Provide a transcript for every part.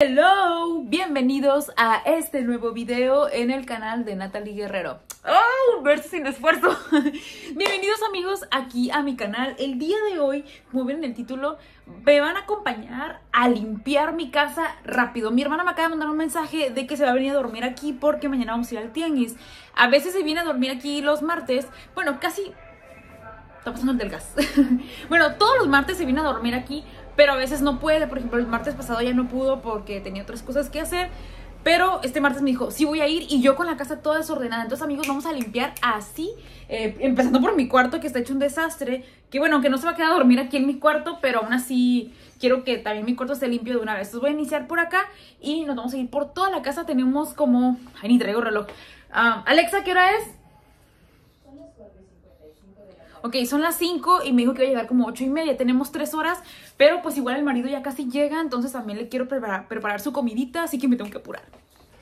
Hello, bienvenidos a este nuevo video en el canal de Natalie Guerrero. ¡Oh! Verso sin esfuerzo. bienvenidos amigos aquí a mi canal. El día de hoy, como ven en el título, me van a acompañar a limpiar mi casa rápido. Mi hermana me acaba de mandar un mensaje de que se va a venir a dormir aquí porque mañana vamos a ir al tianguis. A veces se viene a dormir aquí los martes. Bueno, casi... Está pasando el del gas. bueno, todos los martes se viene a dormir aquí pero a veces no puede. Por ejemplo, el martes pasado ya no pudo porque tenía otras cosas que hacer. Pero este martes me dijo, sí voy a ir y yo con la casa toda desordenada. Entonces, amigos, vamos a limpiar así, eh, empezando por mi cuarto que está hecho un desastre. Que bueno, aunque no se va a quedar a dormir aquí en mi cuarto, pero aún así quiero que también mi cuarto esté limpio de una vez. Entonces voy a iniciar por acá y nos vamos a ir por toda la casa. Tenemos como... Ay, ni traigo reloj. Ah, Alexa, ¿qué hora es? ok, son las 5 y me dijo que iba a llegar como 8 y media, tenemos 3 horas, pero pues igual el marido ya casi llega, entonces también le quiero preparar, preparar su comidita, así que me tengo que apurar.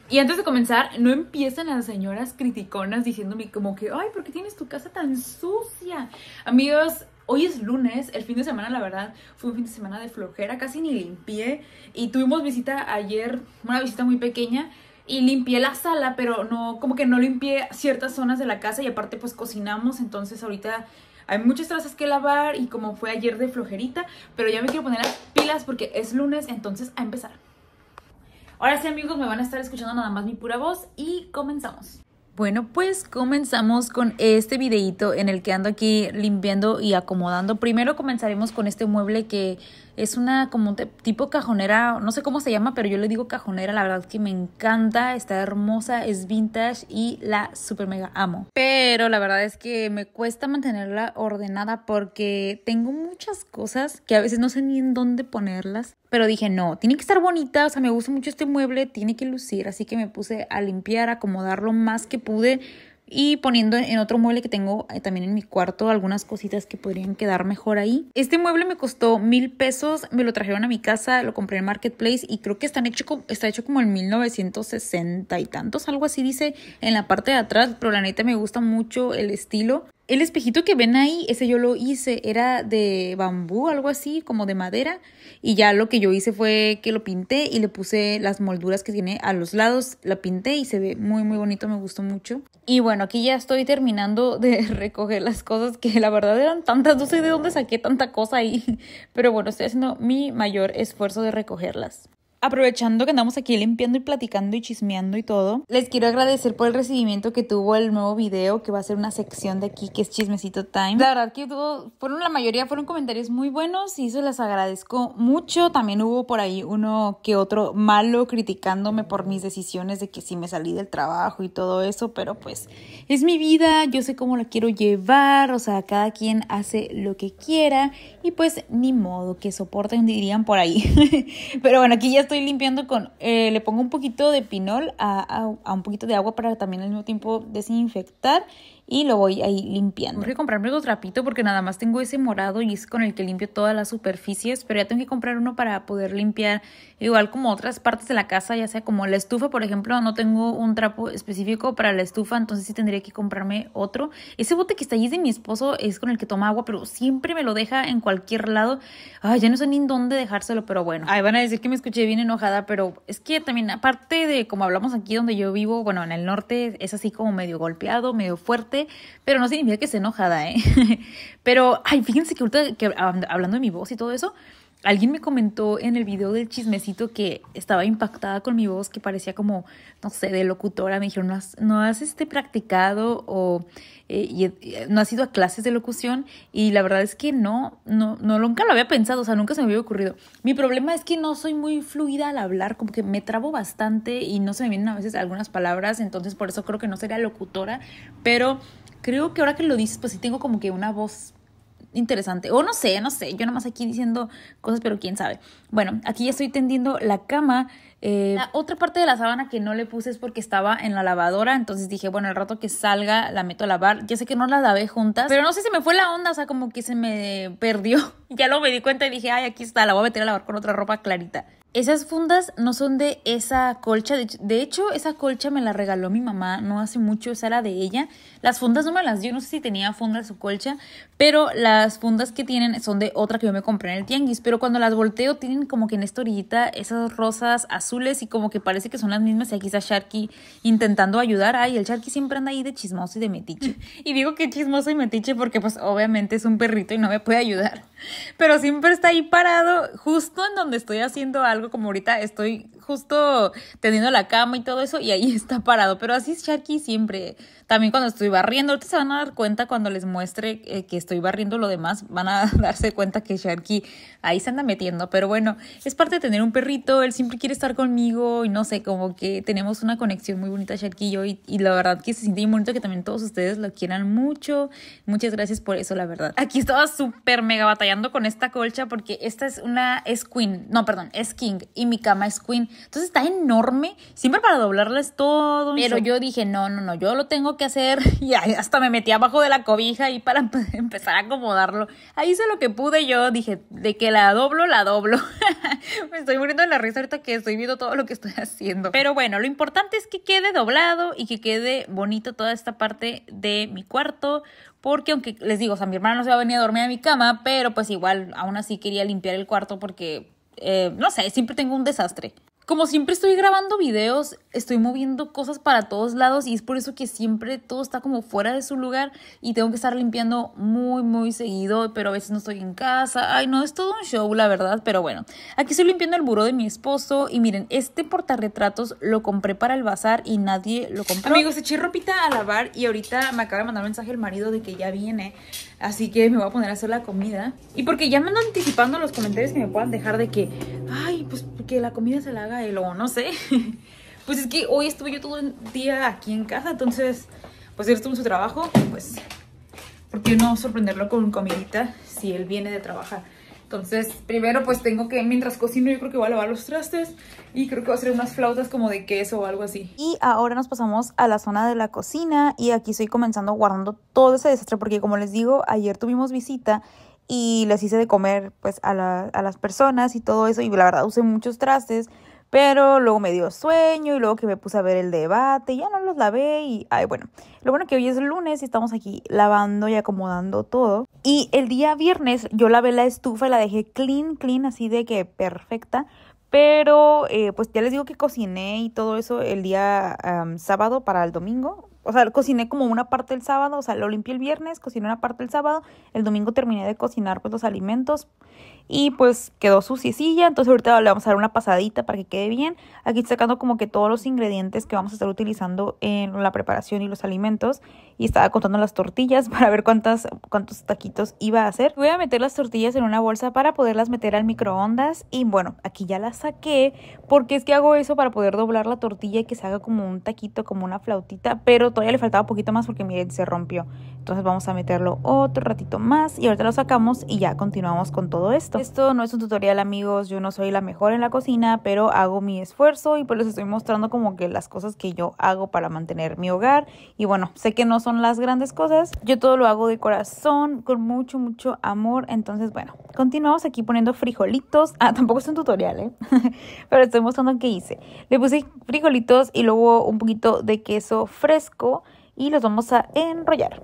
Y antes de comenzar, no empiezan las señoras criticonas diciéndome como que, ay, ¿por qué tienes tu casa tan sucia? Amigos, Hoy es lunes, el fin de semana la verdad fue un fin de semana de flojera, casi ni limpié y tuvimos visita ayer, una visita muy pequeña y limpié la sala, pero no, como que no limpié ciertas zonas de la casa y aparte pues cocinamos, entonces ahorita hay muchas trazas que lavar y como fue ayer de flojerita, pero ya me quiero poner las pilas porque es lunes, entonces a empezar. Ahora sí amigos, me van a estar escuchando nada más mi pura voz y comenzamos. Bueno, pues comenzamos con este videito en el que ando aquí limpiando y acomodando. Primero comenzaremos con este mueble que es una como tipo cajonera, no sé cómo se llama, pero yo le digo cajonera, la verdad es que me encanta, está hermosa, es vintage y la super mega amo. Pero la verdad es que me cuesta mantenerla ordenada porque tengo muchas cosas que a veces no sé ni en dónde ponerlas. Pero dije, no, tiene que estar bonita, o sea, me gusta mucho este mueble, tiene que lucir. Así que me puse a limpiar, a acomodar lo más que pude y poniendo en otro mueble que tengo eh, también en mi cuarto algunas cositas que podrían quedar mejor ahí. Este mueble me costó mil pesos, me lo trajeron a mi casa, lo compré en Marketplace y creo que hecho, está hecho como en 1960 y tantos, algo así dice en la parte de atrás, pero la neta me gusta mucho el estilo. El espejito que ven ahí, ese yo lo hice, era de bambú, algo así, como de madera. Y ya lo que yo hice fue que lo pinté y le puse las molduras que tiene a los lados, la pinté y se ve muy, muy bonito, me gustó mucho. Y bueno, aquí ya estoy terminando de recoger las cosas que la verdad eran tantas, no sé de dónde saqué tanta cosa ahí. Pero bueno, estoy haciendo mi mayor esfuerzo de recogerlas aprovechando que andamos aquí limpiando y platicando y chismeando y todo, les quiero agradecer por el recibimiento que tuvo el nuevo video, que va a ser una sección de aquí que es Chismecito Time. La verdad que tuvo, fueron la mayoría fueron comentarios muy buenos y se las agradezco mucho. También hubo por ahí uno que otro malo criticándome por mis decisiones de que si me salí del trabajo y todo eso, pero pues es mi vida, yo sé cómo la quiero llevar, o sea, cada quien hace lo que quiera y pues ni modo que soporten, dirían por ahí. pero bueno, aquí ya estoy limpiando con, eh, le pongo un poquito de pinol a, a un poquito de agua para también al mismo tiempo desinfectar y lo voy ahí limpiando. Tengo que comprarme otro trapito porque nada más tengo ese morado y es con el que limpio todas las superficies, pero ya tengo que comprar uno para poder limpiar igual como otras partes de la casa, ya sea como la estufa, por ejemplo, no tengo un trapo específico para la estufa, entonces sí tendría que comprarme otro. Ese bote que está allí de mi esposo es con el que toma agua, pero siempre me lo deja en cualquier lado. Ay, ya no sé ni dónde dejárselo, pero bueno. Ay, van a decir que me escuché bien enojada, pero es que también aparte de como hablamos aquí donde yo vivo, bueno, en el norte es así como medio golpeado, medio fuerte pero no significa que esté enojada, ¿eh? pero, ay, fíjense que ahorita que hablando de mi voz y todo eso, Alguien me comentó en el video del chismecito que estaba impactada con mi voz, que parecía como, no sé, de locutora. Me dijeron, no has, no has este, practicado o eh, eh, no has ido a clases de locución. Y la verdad es que no, no, no, nunca lo había pensado, o sea, nunca se me había ocurrido. Mi problema es que no soy muy fluida al hablar, como que me trabo bastante y no se me vienen a veces algunas palabras, entonces por eso creo que no sería locutora, pero creo que ahora que lo dices, pues sí tengo como que una voz interesante. O no sé, no sé. Yo nomás aquí diciendo cosas, pero quién sabe. Bueno, aquí ya estoy tendiendo la cama. Eh, la otra parte de la sábana que no le puse es porque estaba en la lavadora. Entonces dije, bueno, el rato que salga la meto a lavar. Ya sé que no la lavé juntas, pero no sé, se me fue la onda. O sea, como que se me perdió. ya lo me di cuenta y dije, ay, aquí está, la voy a meter a lavar con otra ropa clarita. Esas fundas no son de esa colcha. De hecho, esa colcha me la regaló mi mamá no hace mucho, esa era de ella. Las fundas no me las dio, no sé si tenía fundas su colcha, pero las fundas que tienen son de otra que yo me compré en el tianguis. Pero cuando las volteo, tienen como que en esta orillita esas rosas azules y como que parece que son las mismas. Y aquí está Sharky intentando ayudar. Ay, el Sharky siempre anda ahí de chismoso y de metiche. Y digo que chismoso y metiche porque, pues, obviamente es un perrito y no me puede ayudar pero siempre está ahí parado justo en donde estoy haciendo algo, como ahorita estoy justo teniendo la cama y todo eso y ahí está parado. Pero así es Sharky siempre. También cuando estoy barriendo, ahorita se van a dar cuenta cuando les muestre eh, que estoy barriendo lo demás, van a darse cuenta que Sharky ahí se anda metiendo. Pero bueno, es parte de tener un perrito, él siempre quiere estar conmigo y no sé, como que tenemos una conexión muy bonita Sharky y yo y, la verdad que se siente muy bonito que también todos ustedes lo quieran mucho. Muchas gracias por eso, la verdad. Aquí estaba súper mega batallando con esta colcha porque esta es una, es queen, no, perdón, es king y mi cama es queen. Entonces está enorme, siempre para doblarles todo. Pero yo dije, no, no, no, yo lo tengo que hacer. Y hasta me metí abajo de la cobija y para empezar a acomodarlo. Ahí hice lo que pude yo, dije, de que la doblo, la doblo. me estoy muriendo de la risa ahorita que estoy viendo todo lo que estoy haciendo. Pero bueno, lo importante es que quede doblado y que quede bonito toda esta parte de mi cuarto porque aunque les digo, o mi hermana no se va a venir a dormir a mi cama, pero pues igual aún así quería limpiar el cuarto porque, eh, no sé, siempre tengo un desastre como siempre estoy grabando videos, estoy moviendo cosas para todos lados y es por eso que siempre todo está como fuera de su lugar y tengo que estar limpiando muy, muy seguido, pero a veces no estoy en casa. Ay, no, es todo un show, la verdad, pero bueno. Aquí estoy limpiando el buró de mi esposo y miren, este portarretratos lo compré para el bazar y nadie lo compró. Amigos, eché ropita a lavar y ahorita me acaba de mandar un mensaje el marido de que ya viene. Así que me voy a poner a hacer la comida. Y porque ya me ando anticipando los comentarios que me puedan dejar de que, ay, pues que la comida se la haga él o no sé. Pues es que hoy estuve yo todo el día aquí en casa, entonces, pues él estuvo en su trabajo, pues, ¿por qué no sorprenderlo con comidita si él viene de trabajar? Entonces, primero pues tengo que, mientras cocino, yo creo que voy a lavar los trastes y creo que voy a hacer unas flautas como de queso o algo así. Y ahora nos pasamos a la zona de la cocina y aquí estoy comenzando guardando todo ese desastre porque como les digo, ayer tuvimos visita y les hice de comer pues a, a las personas y todo eso y la verdad usé muchos trastes pero luego me dio sueño y luego que me puse a ver el debate, ya no los lavé y, ay, bueno, lo bueno que hoy es lunes y estamos aquí lavando y acomodando todo. Y el día viernes yo lavé la estufa y la dejé clean, clean, así de que perfecta. Pero eh, pues ya les digo que cociné y todo eso el día sábado para el domingo o sea, cociné como una parte el sábado, o sea, lo limpié el viernes, cociné una parte el sábado, el domingo terminé de cocinar pues los alimentos y pues quedó suciecilla, entonces ahorita le vamos a dar una pasadita para que quede bien. Aquí sacando como que todos los ingredientes que vamos a estar utilizando en la preparación y los alimentos y estaba contando las tortillas para ver cuántas, cuántos taquitos iba a hacer. Voy a meter las tortillas en una bolsa para poderlas meter al microondas y bueno, aquí ya las saqué porque es que hago eso para poder doblar la tortilla y que se haga como un taquito, como una flautita, pero todavía le faltaba poquito más porque miren, se rompió. Entonces vamos a meterlo otro ratito más y ahorita lo sacamos y ya continuamos con todo esto. Esto no es un tutorial amigos, yo no soy la mejor en la cocina, pero hago mi esfuerzo y pues les estoy mostrando como que las cosas que yo hago para mantener mi hogar. Y bueno, sé que no son las grandes cosas, yo todo lo hago de corazón, con mucho, mucho amor, entonces bueno, Continuamos aquí poniendo frijolitos. Ah, tampoco es un tutorial, ¿eh? Pero estoy mostrando qué hice. Le puse frijolitos y luego un poquito de queso fresco y los vamos a enrollar.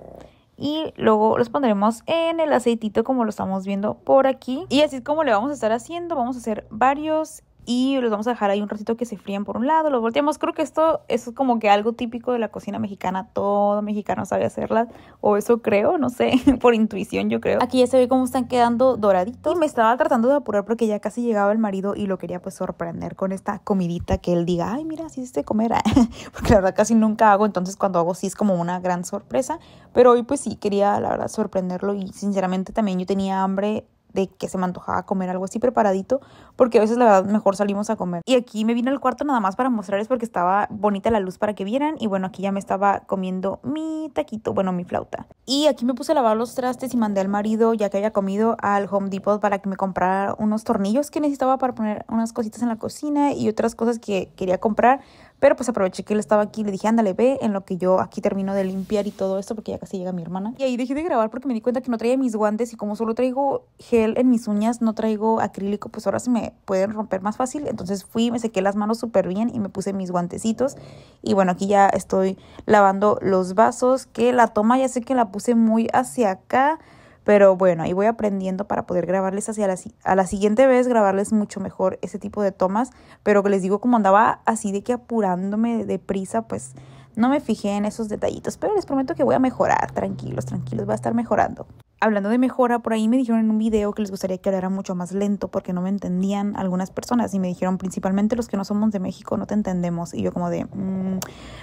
Y luego los pondremos en el aceitito como lo estamos viendo por aquí. Y así es como le vamos a estar haciendo. Vamos a hacer varios y los vamos a dejar ahí un ratito que se fríen por un lado, los volteamos. Creo que esto, es como que algo típico de la cocina mexicana, todo mexicano sabe hacerlas o eso creo, no sé, por intuición yo creo. Aquí ya se ve cómo están quedando doraditos. Y me estaba tratando de apurar porque ya casi llegaba el marido y lo quería pues sorprender con esta comidita que él diga, ay mira, sí se comer, porque la verdad casi nunca hago, entonces cuando hago sí es como una gran sorpresa, pero hoy pues sí quería la verdad sorprenderlo y sinceramente también yo tenía hambre de que se me antojaba comer algo así preparadito, porque a veces la verdad mejor salimos a comer. Y aquí me vine al cuarto nada más para mostrarles porque estaba bonita la luz para que vieran y bueno, aquí ya me estaba comiendo mi taquito, bueno, mi flauta. Y aquí me puse a lavar los trastes y mandé al marido, ya que haya comido, al Home Depot para que me comprara unos tornillos que necesitaba para poner unas cositas en la cocina y otras cosas que quería comprar pero pues aproveché que él estaba aquí y le dije, ándale, ve en lo que yo aquí termino de limpiar y todo esto porque ya casi llega mi hermana. Y ahí dejé de grabar porque me di cuenta que no traía mis guantes y como solo traigo gel en mis uñas, no traigo acrílico, pues ahora se me pueden romper más fácil. Entonces fui, me sequé las manos súper bien y me puse mis guantecitos. Y bueno, aquí ya estoy lavando los vasos, que la toma ya sé que la puse muy hacia acá. Pero bueno, ahí voy aprendiendo para poder grabarles hacia la, a la siguiente vez, grabarles mucho mejor ese tipo de tomas. Pero que les digo, como andaba así de que apurándome de prisa, pues no me fijé en esos detallitos. Pero les prometo que voy a mejorar, tranquilos, tranquilos, voy a estar mejorando hablando de mejora, por ahí me dijeron en un video que les gustaría que hablara mucho más lento porque no me entendían algunas personas y me dijeron principalmente los que no somos de México no te entendemos y yo como de mm,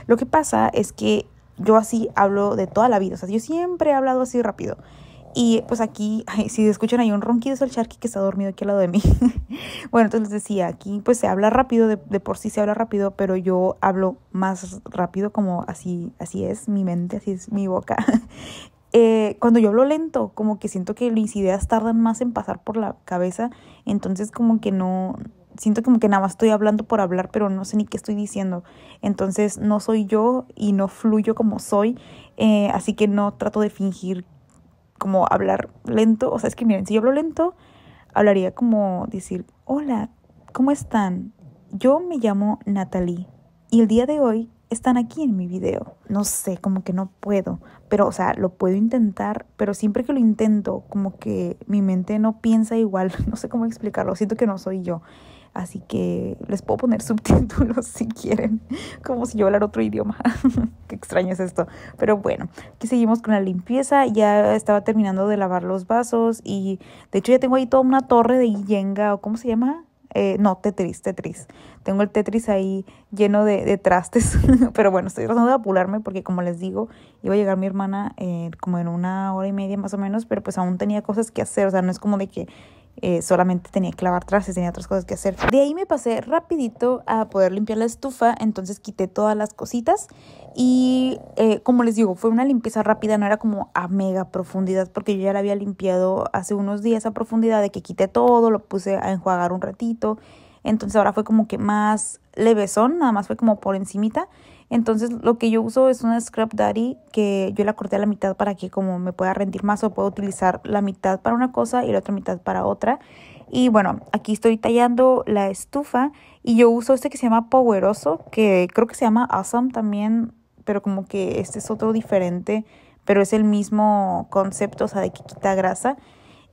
lo que pasa es que yo así hablo de toda la vida, o sea, yo siempre he hablado así rápido y pues aquí, si escuchan hay un ronquido es el charqui que está dormido aquí al lado de mí. bueno, entonces les decía, aquí pues se habla rápido, de, por sí se habla rápido, pero yo hablo más rápido como así, así es mi mente, así es mi boca. Eh, cuando yo hablo lento, como que siento que mis ideas tardan más en pasar por la cabeza, entonces como que no, siento como que nada más estoy hablando por hablar, pero no sé ni qué estoy diciendo. Entonces no soy yo y no fluyo como soy, eh, así que no trato de fingir que como hablar lento. O sea, es que miren, si yo hablo lento, hablaría como decir, hola, ¿cómo están? Yo me llamo Natalie y el día de hoy están aquí en mi video. No sé, como que no puedo, pero o sea, lo puedo intentar, pero siempre que lo intento, como que mi mente no piensa igual, no sé cómo explicarlo, siento que no soy yo. Así que les puedo poner subtítulos si quieren, como si yo hablara otro idioma. Qué extraño es esto. Pero bueno, aquí seguimos con la limpieza. Ya estaba terminando de lavar los vasos y de hecho ya tengo ahí toda una torre de yenga o cómo se llama. Eh, no, Tetris, Tetris. Tengo el Tetris ahí lleno de, trastes. Pero bueno, estoy tratando de apularme porque como les digo, iba a llegar mi hermana eh, como en una hora y media más o menos, pero pues aún tenía cosas que hacer. O sea, no es como de que eh, solamente tenía que lavar trastes, tenía otras cosas que hacer. De ahí me pasé rapidito a poder limpiar la estufa, entonces quité todas las cositas y eh, como les digo, fue una limpieza rápida, no era como a mega profundidad porque yo ya la había limpiado hace unos días a profundidad de que quité todo, lo puse a enjuagar un ratito. Entonces ahora fue como que más levesón, nada más fue como por encimita entonces lo que yo uso es una Scrap Daddy que yo la corté a la mitad para que como me pueda rendir más o puedo utilizar la mitad para una cosa y la otra mitad para otra. Y bueno, aquí estoy tallando la estufa y yo uso este que se llama Poweroso, que creo que se llama Awesome también, pero como que este es otro diferente, pero es el mismo concepto, o sea, de que quita grasa.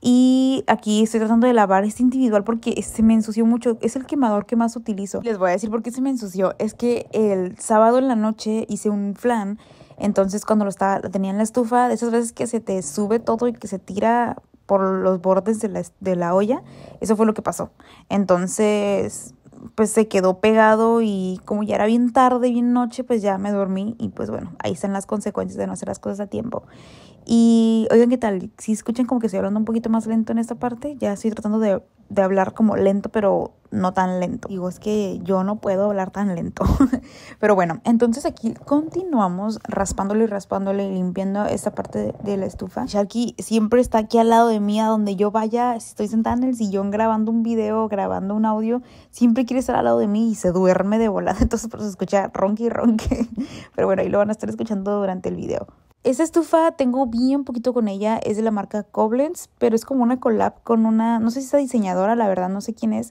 Y aquí estoy tratando de lavar este individual porque se me ensució mucho. Es el quemador que más utilizo. Les voy a decir por qué se me ensució. Es que el sábado en la noche hice un flan. Entonces cuando lo, estaba, tenía en la estufa, de esas veces que se te sube todo y que se tira por los bordes de la, de la olla, eso fue lo que pasó. Entonces pues se quedó pegado y como ya era bien tarde, bien noche, pues ya me dormí y pues bueno, ahí están las consecuencias de no hacer las cosas a tiempo. Y oigan, ¿qué tal? Si escuchan como que estoy hablando un poquito más lento en esta parte, ya estoy tratando de, hablar como lento, pero no tan lento. Digo, es que yo no puedo hablar tan lento. pero bueno, entonces aquí continuamos raspándole y raspándole y limpiando esta parte de, la estufa. Sharky siempre está aquí al lado de mí, a donde yo vaya, si estoy sentada en el sillón grabando un video, grabando un audio, siempre quiere estar al lado de mí y se duerme de volada. Entonces, por eso se escucha ronque y ronque. pero bueno, ahí lo van a estar escuchando durante el video esa estufa tengo bien poquito con ella, es de la marca Koblenz, pero es como una collab con una, no sé si la diseñadora, la verdad no sé quién es,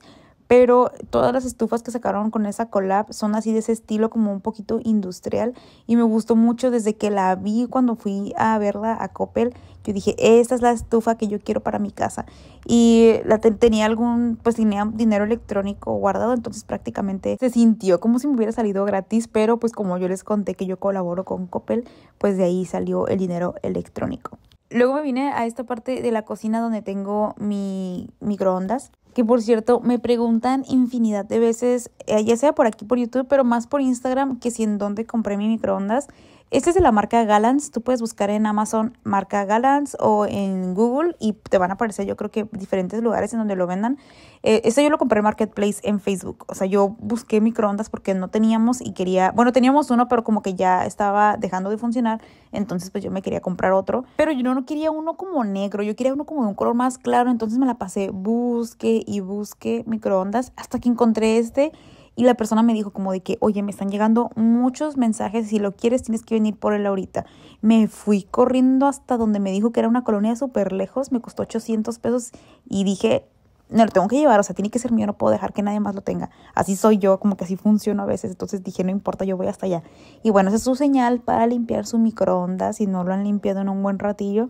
pero todas las estufas que sacaron con esa collab son así de ese estilo como un poquito industrial y me gustó mucho desde que la vi cuando fui a verla a Coppel yo dije, esta es la estufa que yo quiero para mi casa. Y la tenía algún, pues tenía dinero electrónico guardado, entonces prácticamente se sintió como si me hubiera salido gratis, pero pues como yo les conté que yo colaboro con Coppel, pues de ahí salió el dinero electrónico. Luego me vine a esta parte de la cocina donde tengo mi microondas que por cierto me preguntan infinidad de veces, eh, ya sea por aquí por YouTube, pero más por Instagram, que si en dónde compré mi microondas. Este es de la marca Galans. Tú puedes buscar en Amazon marca Galans o en Google y te van a aparecer, yo creo que diferentes lugares en donde lo vendan. Eh, este yo lo compré en Marketplace en Facebook. O sea, yo busqué microondas porque no teníamos y quería. Bueno, teníamos uno, pero como que ya estaba dejando de funcionar. Entonces, pues yo me quería comprar otro. Pero yo no, quería uno como negro. Yo quería uno como de un color más claro. Entonces me la pasé busque y busqué microondas hasta que encontré este y la persona me dijo como de que, oye, me están llegando muchos mensajes, si lo quieres tienes que venir por él ahorita. Me fui corriendo hasta donde me dijo que era una colonia súper lejos, me costó 800 pesos y dije, no lo tengo que llevar, o sea, tiene que ser mío, no puedo dejar que nadie más lo tenga. Así soy yo, como que así funciona a veces. Entonces dije, no importa, yo voy hasta allá. Y bueno, esa es su señal para limpiar su microondas, si no lo han limpiado en un buen ratillo.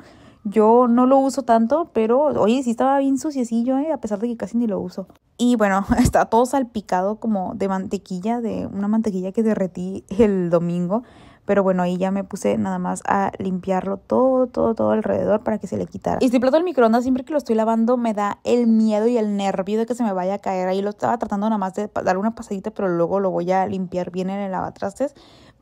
Yo no lo uso tanto, pero oye, sí estaba bien suciecillo, eh, a pesar de que casi ni lo uso. Y bueno, está todo salpicado como de mantequilla, de una mantequilla que derretí el domingo. Pero bueno, ahí ya me puse nada más a limpiarlo todo, todo, todo alrededor para que se le quitara. Y si plato el microondas, siempre que lo estoy lavando, me da el miedo y el nervio de que se me vaya a caer. Ahí lo estaba tratando nada más de dar una pasadita, pero luego lo voy a limpiar bien en el lavatrastes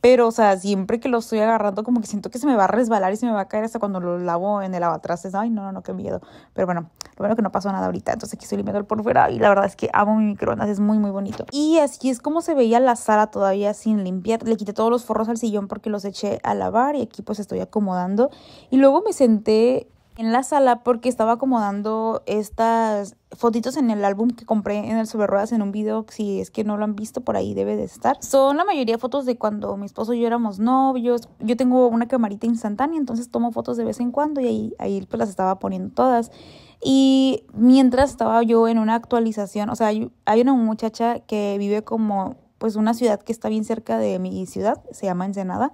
pero, o sea, siempre que lo estoy agarrando, como que siento que se me va a resbalar y se me va a caer hasta cuando lo lavo en el lavatraces. Ay, no, no, no, qué miedo. Pero bueno, lo bueno que no pasó nada ahorita. Entonces aquí estoy limpiando el por fuera y la verdad es que amo mi microondas, es muy, muy bonito. Y así es como se veía la sala todavía sin limpiar. Le quité todos los forros al sillón porque los eché a lavar y aquí pues estoy acomodando. Y luego me senté en la sala porque estaba acomodando estas fotitos en el álbum que compré en el sobre ruedas en un video, si es que no lo han visto por ahí debe de estar. Son la mayoría fotos de cuando mi esposo y yo éramos novios. Yo tengo una camarita instantánea, entonces tomo fotos de vez en cuando y ahí, ahí pues las estaba poniendo todas. Y mientras estaba yo en una actualización, o sea, hay una muchacha que vive como pues una ciudad que está bien cerca de mi ciudad, se llama Ensenada.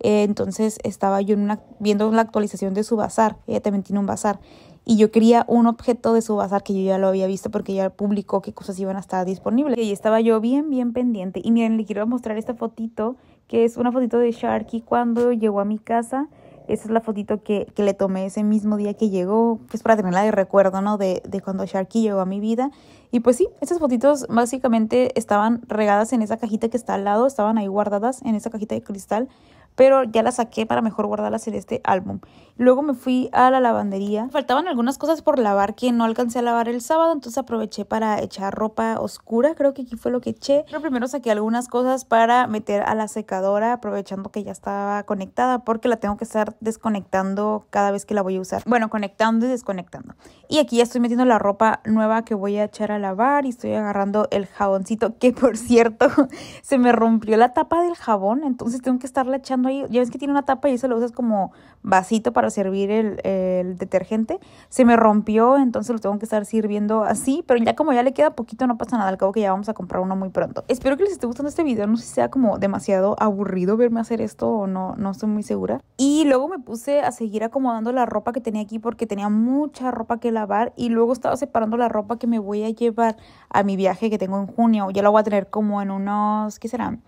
Eh, entonces estaba yo viendo la actualización de su bazar. Ella eh, también tiene un bazar. Y yo quería un objeto de su bazar que yo ya lo había visto porque ella publicó qué cosas iban a estar disponibles. Y estaba yo bien, bien pendiente. Y miren, le quiero mostrar esta fotito, que es una fotito de Sharky cuando llegó a mi casa. Esa es la fotito que, le tomé ese mismo día que llegó, es para tenerla de recuerdo, ¿no? De, de, cuando Sharky llegó a mi vida. Y pues sí, esas fotitos básicamente estaban regadas en esa cajita que está al lado, estaban ahí guardadas en esa cajita de cristal pero ya la saqué para mejor guardarlas en este álbum. Luego me fui a la lavandería. Faltaban algunas cosas por lavar que no alcancé a lavar el sábado, entonces aproveché para echar ropa oscura, creo que aquí fue lo que eché. Pero primero saqué algunas cosas para meter a la secadora, aprovechando que ya estaba conectada, porque la tengo que estar desconectando cada vez que la voy a usar. Bueno, conectando y desconectando. Y aquí ya estoy metiendo la ropa nueva que voy a echar a lavar y estoy agarrando el jaboncito, que por cierto se me rompió la tapa del jabón, entonces tengo que estarla echando ahí. Ya ves que tiene una tapa y eso lo usas como vasito para servir el, detergente. Se me rompió, entonces lo tengo que estar sirviendo así, pero ya como ya le queda poquito no pasa nada, al cabo que ya vamos a comprar uno muy pronto. Espero que les esté gustando este video, no sé si sea como demasiado aburrido verme hacer esto o no, no estoy muy segura. Y luego me puse a seguir acomodando la ropa que tenía aquí porque tenía mucha ropa que lavar y luego estaba separando la ropa que me voy a llevar a mi viaje que tengo en junio. Ya la voy a tener como en unos, ¿qué serán?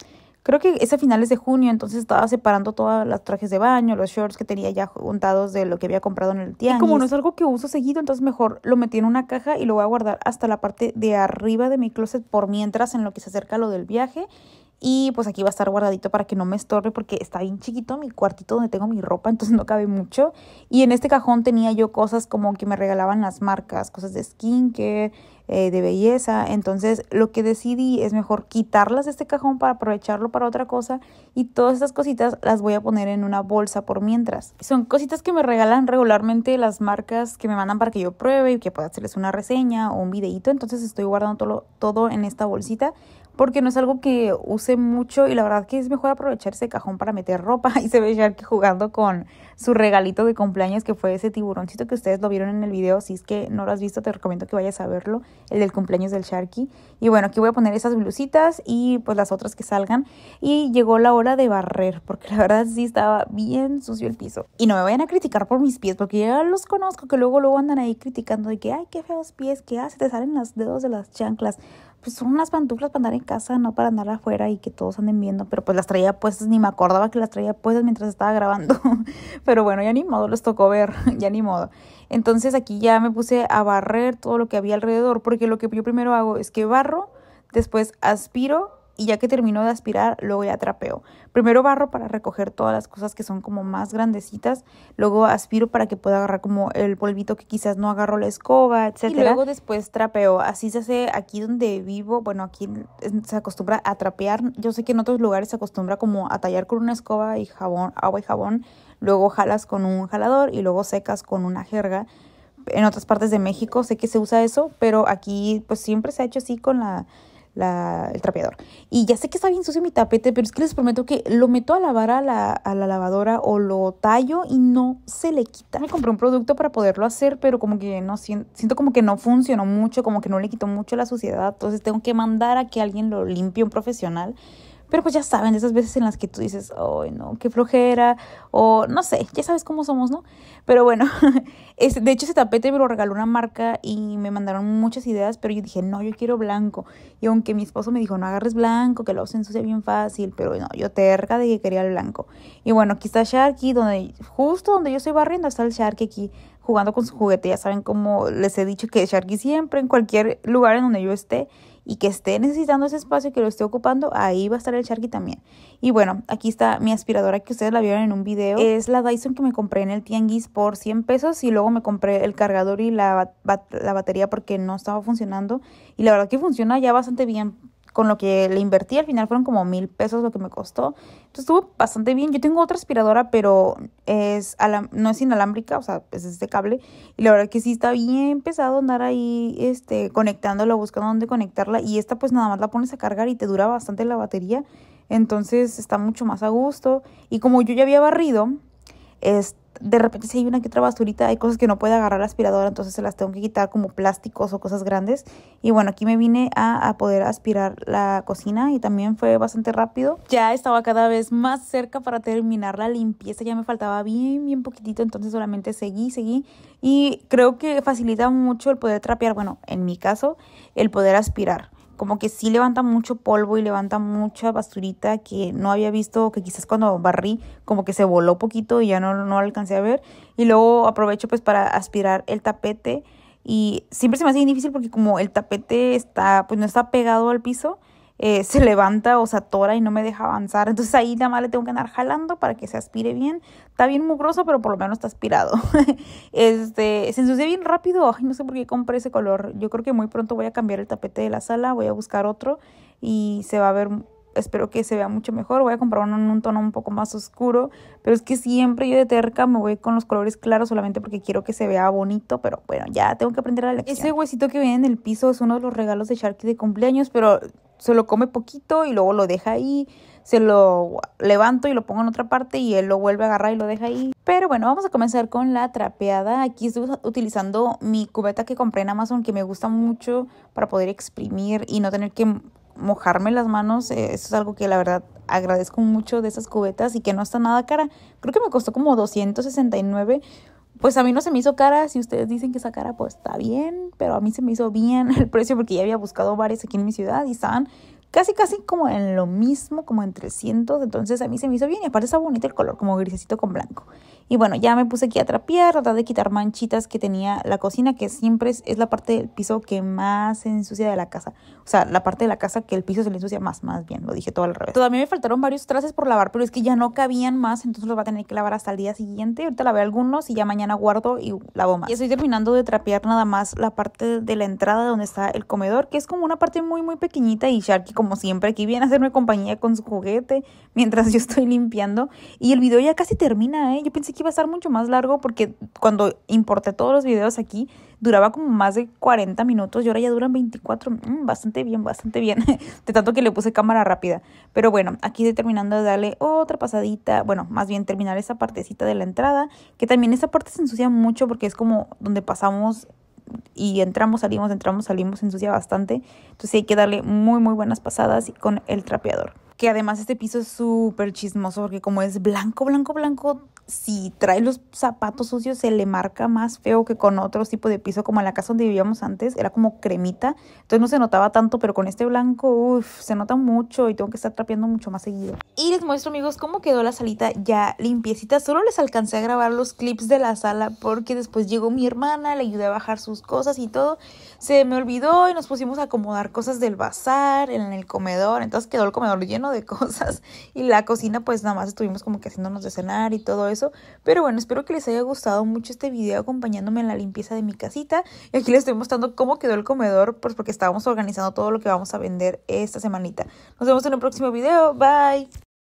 Creo que es a finales de junio, entonces estaba separando todos los trajes de baño, los shorts que tenía ya juntados de lo que había comprado en el tianguis. Y como no es algo que uso seguido, entonces mejor lo metí en una caja y lo voy a guardar hasta la parte de arriba de mi closet por mientras en lo que se acerca lo del viaje. Y pues aquí va a estar guardadito para que no me estorbe porque está bien chiquito mi cuartito donde tengo mi ropa, entonces no cabe mucho. Y en este cajón tenía yo cosas como que me regalaban las marcas, cosas de skin que... Eh, de belleza. Entonces lo que decidí es mejor quitarlas de este cajón para aprovecharlo para otra cosa y todas estas cositas las voy a poner en una bolsa por mientras. Son cositas que me regalan regularmente las marcas que me mandan para que yo pruebe y que pueda hacerles una reseña o un videito. Entonces estoy guardando todo, todo en esta bolsita porque no es algo que use mucho y la verdad que es mejor aprovechar ese cajón para meter ropa y se ve que jugando con su regalito de cumpleaños que fue ese tiburóncito que ustedes lo vieron en el video, si es que no lo has visto te recomiendo que vayas a verlo, el del cumpleaños del Sharky. Y bueno, aquí voy a poner esas blusitas y pues las otras que salgan. Y llegó la hora de barrer, porque la verdad sí estaba bien sucio el piso. Y no me vayan a criticar por mis pies, porque ya los conozco, que luego luego andan ahí criticando de que, ay, qué feos pies, que hace te salen los dedos de las chanclas pues son unas pantuflas para andar en casa, no para andar afuera y que todos anden viendo, pero pues las traía puestas, ni me acordaba que las traía puestas mientras estaba grabando, pero bueno, ya ni modo, les tocó ver, ya ni modo. Entonces aquí ya me puse a barrer todo lo que había alrededor, porque lo que yo primero hago es que barro, después aspiro y ya que termino de aspirar, luego ya trapeo. Primero barro para recoger todas las cosas que son como más grandecitas, luego aspiro para que pueda agarrar como el polvito que quizás no agarro la escoba, etc. Y luego después trapeo. Así se hace aquí donde vivo, bueno, aquí se acostumbra a trapear. Yo sé que en otros lugares se acostumbra como a tallar con una escoba y jabón, agua y jabón, luego jalas con un jalador y luego secas con una jerga en otras partes de México sé que se usa eso, pero aquí pues siempre se ha hecho así con la la, el trapeador. Y ya sé que está bien sucio mi tapete, pero es que les prometo que lo meto a lavar a la, a la lavadora o lo tallo y no se le quita. Me compré un producto para poderlo hacer, pero como que no siento como que no funcionó mucho, como que no le quitó mucho la suciedad. Entonces tengo que mandar a que alguien lo limpie, un profesional. Pero pues ya saben, esas veces en las que tú dices, ay, no, qué flojera, o no sé, ya sabes cómo somos, ¿no? Pero bueno, de hecho ese tapete me lo regaló una marca y me mandaron muchas ideas, pero yo dije, no, yo quiero blanco. Y aunque mi esposo me dijo, no agarres blanco, que lo se ensucia bien fácil, pero no, yo terca de que quería el blanco. Y bueno, aquí está Sharky, donde, justo donde yo estoy barriendo está el Sharky aquí jugando con su juguete. Ya saben cómo les he dicho que Sharky siempre, en cualquier lugar en donde yo esté, y que esté necesitando ese espacio que lo esté ocupando, ahí va a estar el charqui también. Y bueno, aquí está mi aspiradora que ustedes la vieron en un video. Es la Dyson que me compré en el Tianguis por 100 pesos y luego me compré el cargador y la, la batería porque no estaba funcionando. Y la verdad que funciona ya bastante bien con lo que le invertí al final fueron como mil pesos lo que me costó. Entonces estuvo bastante bien. Yo tengo otra aspiradora, pero es no es inalámbrica, o sea, pues, es de cable. Y la verdad que sí está bien pesado andar ahí este, conectándola, buscando dónde conectarla. Y esta pues nada más la pones a cargar y te dura bastante la batería. Entonces está mucho más a gusto. Y como yo ya había barrido, de repente si hay una que otra basurita, hay cosas que no puede agarrar la aspiradora, entonces se las tengo que quitar como plásticos o cosas grandes. Y bueno, aquí me vine a, a, poder aspirar la cocina y también fue bastante rápido. Ya estaba cada vez más cerca para terminar la limpieza, ya me faltaba bien, bien poquitito, entonces solamente seguí, seguí. Y creo que facilita mucho el poder trapear, bueno, en mi caso, el poder aspirar como que sí levanta mucho polvo y levanta mucha basurita que no había visto, que quizás cuando barrí como que se voló poquito y ya no, no alcancé a ver. Y luego aprovecho pues para aspirar el tapete y siempre se me hace difícil porque como el tapete está, pues no está pegado al piso, eh, se levanta o se atora y no me deja avanzar. Entonces ahí nada más le tengo que andar jalando para que se aspire bien. Está bien mugroso, pero por lo menos está aspirado. este, se ensucia bien rápido. Ay, no sé por qué compré ese color. Yo creo que muy pronto voy a cambiar el tapete de la sala, voy a buscar otro y se va a ver espero que se vea mucho mejor. Voy a comprar uno en un tono un poco más oscuro, pero es que siempre yo de terca me voy con los colores claros solamente porque quiero que se vea bonito, pero bueno, ya tengo que aprender la lección. Ese huesito que viene en el piso es uno de los regalos de Sharky de cumpleaños, pero se lo come poquito y luego lo deja ahí, se lo levanto y lo pongo en otra parte y él lo vuelve a agarrar y lo deja ahí. Pero bueno, vamos a comenzar con la trapeada. Aquí estoy utilizando mi cubeta que compré en Amazon que me gusta mucho para poder exprimir y no tener que mojarme las manos. Eh, eso es algo que la verdad agradezco mucho de esas cubetas y que no está nada cara. Creo que me costó como 269 pues a mí no se me hizo cara, si ustedes dicen que esa cara pues está bien, pero a mí se me hizo bien el precio porque ya había buscado varias aquí en mi ciudad y están casi casi como en lo mismo, como en 300, entonces a mí se me hizo bien y aparte está bonito el color, como grisecito con blanco. Y bueno, ya me puse aquí a trapear, tratar de quitar manchitas que tenía la cocina, que siempre es, la parte del piso que más se ensucia de la casa. O sea, la parte de la casa que el piso se le ensucia más, más bien, lo dije todo al revés. Todavía me faltaron varios traces por lavar, pero es que ya no cabían más, entonces los va a tener que lavar hasta el día siguiente. Ahorita lavé algunos y ya mañana guardo y lavo más. Y estoy terminando de trapear nada más la parte de la entrada donde está el comedor, que es como una parte muy, muy pequeñita y Sharky como siempre, aquí viene a hacerme compañía con su juguete mientras yo estoy limpiando. Y el video ya casi termina, ¿eh? Yo pensé que iba a estar mucho más largo porque cuando importé todos los videos aquí, duraba como más de 40 minutos y ahora ya duran 24. Mm, bastante bien, bastante bien. De tanto que le puse cámara rápida. Pero bueno, aquí estoy terminando de darle otra pasadita. Bueno, más bien terminar esa partecita de la entrada. Que también esa parte se ensucia mucho porque es como donde pasamos y entramos, salimos, entramos, salimos, ensucia bastante. Entonces hay que darle muy, muy buenas pasadas con el trapeador. Que además este piso es súper chismoso porque como es blanco, blanco, blanco, si trae los zapatos sucios se le marca más feo que con otro tipo de piso, como en la casa donde vivíamos antes, era como cremita, entonces no se notaba tanto, pero con este blanco, uff, se nota mucho y tengo que estar trapeando mucho más seguido. Y les muestro amigos cómo quedó la salita ya limpiecita, solo les alcancé a grabar los clips de la sala porque después llegó mi hermana, le ayudé a bajar sus cosas y todo, se me olvidó y nos pusimos a acomodar cosas del bazar, en el comedor, entonces quedó el comedor lleno de cosas y la cocina pues nada más estuvimos como que haciéndonos de cenar y todo eso. Pero bueno, espero que les haya gustado mucho este video acompañándome en la limpieza de mi casita. Y aquí les estoy mostrando cómo quedó el comedor pues porque estábamos organizando todo lo que vamos a vender esta semanita. Nos vemos en el próximo video. Bye.